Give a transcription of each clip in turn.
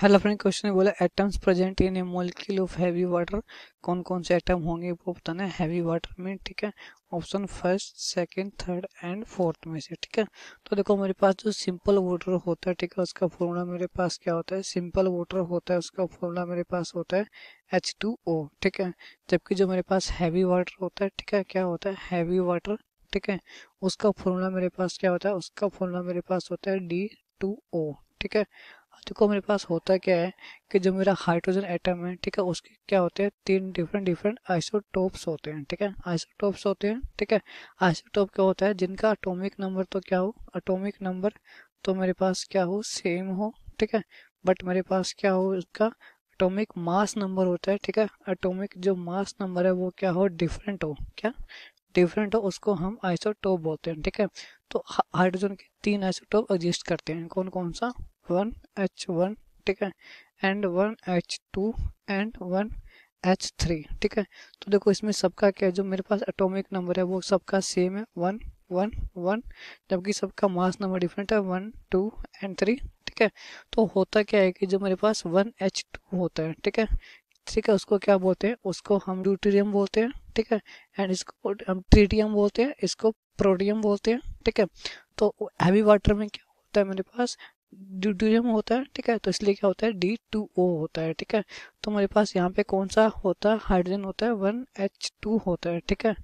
hello friend question ने बोला atoms present in a molecule of heavy water कौन कौन से एटम होंगे वो बताना है हैवी वाटर में ठीक है option first second third and fourth में से ठीक है तो देखो मेरे पास जो सिंपल वाटर होता है ठीक है उसका फॉर्मूला मेरे पास क्या होता है सिंपल वाटर होता है उसका फॉर्मूला मेरे पास होता है एच टू ओ ठीक है जबकि जो मेरे पास हैवी वाटर होता है ठीक है क्या होता है हैवी वाटर ठीक है उसका फॉर्मूला मेरे पास क्या होता है उसका फॉर्मूला मेरे पास होता है डी टू ओ ठीक है देखो मेरे पास होता क्या है कि जो मेरा हाइड्रोजन एटम है ठीक है उसके क्या होते हैं तीन डिफरेंट डिफरेंट आइसोटोप्स होते हैं ठीक है आइसोटोप्स होते हैं ठीक है आइसोटोप क्या होता है जिनका अटोमिक नंबर तो क्या हो अटोमिक नंबर तो मेरे पास क्या हो सेम हो ठीक है बट मेरे पास क्या हो उसका अटोमिक मास नंबर होता है ठीक है अटोमिक जो मास नंबर है वो क्या हो डिफरेंट हो क्या डिफरेंट हो उसको हम आइसोटोप बोलते हैं ठीक है तो हाइड्रोजन के तीन आइसोटोप एग्जिस्ट करते हैं कौन कौन सा वन एच वन ठीक है and one H two and one H three ठीक है तो देखो इसमें सबका क्या है जो मेरे पास एटॉमिक नंबर है वो सबका सेम है वन वन वन जबकि सबका मास नंबर डिफरेंट है वन टू एंड थ्री ठीक है तो होता क्या है कि जो मेरे पास वन एच टू होता है ठीक है ठीक है उसको क्या बोलते हैं उसको हम ड्यूटेरियम बोलते हैं ठीक है एंड इसको हम ट्रीटियम बोलते हैं इसको प्रोडियम बोलते हैं ठीक है तो हैवी वाटर में क्या होता है मेरे पास ड्यूटेरियम होता है ठीक है तो इसलिए क्या होता है डी टू ओ होता है ठीक है तो हमारे पास यहाँ पे कौन सा होता है हाइड्रोजन होता है वन एच टू होता है ठीक है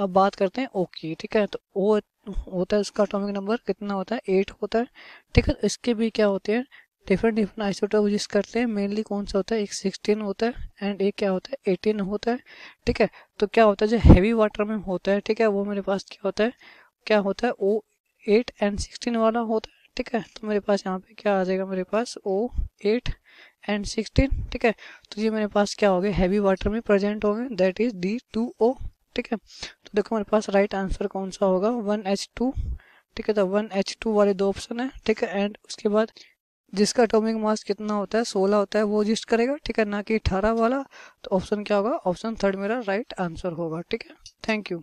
अब बात करते हैं ओ की ठीक है तो ओ होता है इसका अटोमिक नंबर कितना होता है एट होता है ठीक है इसके भी क्या होते हैं डिफरेंट डिफरेंट आइसोटोप यूज करते हैं मेनली कौन सा होता है एक सिक्सटीन होता है एंड एक क्या होता है एटीन होता है ठीक है तो क्या होता है जो हैवी वाटर में होता है ठीक है वो मेरे पास क्या होता है क्या होता है ओ एट एंड सिक्सटीन वाला होता है ठीक है तो मेरे पास यहाँ पे क्या आ जाएगा मेरे पास ओ एट एंड सिक्सटीन ठीक है तो ये मेरे पास क्या हो गया हैवी वाटर में प्रेजेंट होंगे that is D two O ठीक है तो देखो मेरे पास राइट right आंसर कौन सा होगा वन एच टू ठीक है तो वन एच टू वाले दो ऑप्शन है ठीक है एंड उसके बाद जिसका एटॉमिक मास कितना होता है सोलह होता है वो रजिस्ट करेगा ठीक है ना कि अठारह वाला तो ऑप्शन क्या होगा ऑप्शन थर्ड मेरा राइट right आंसर होगा ठीक है थैंक यू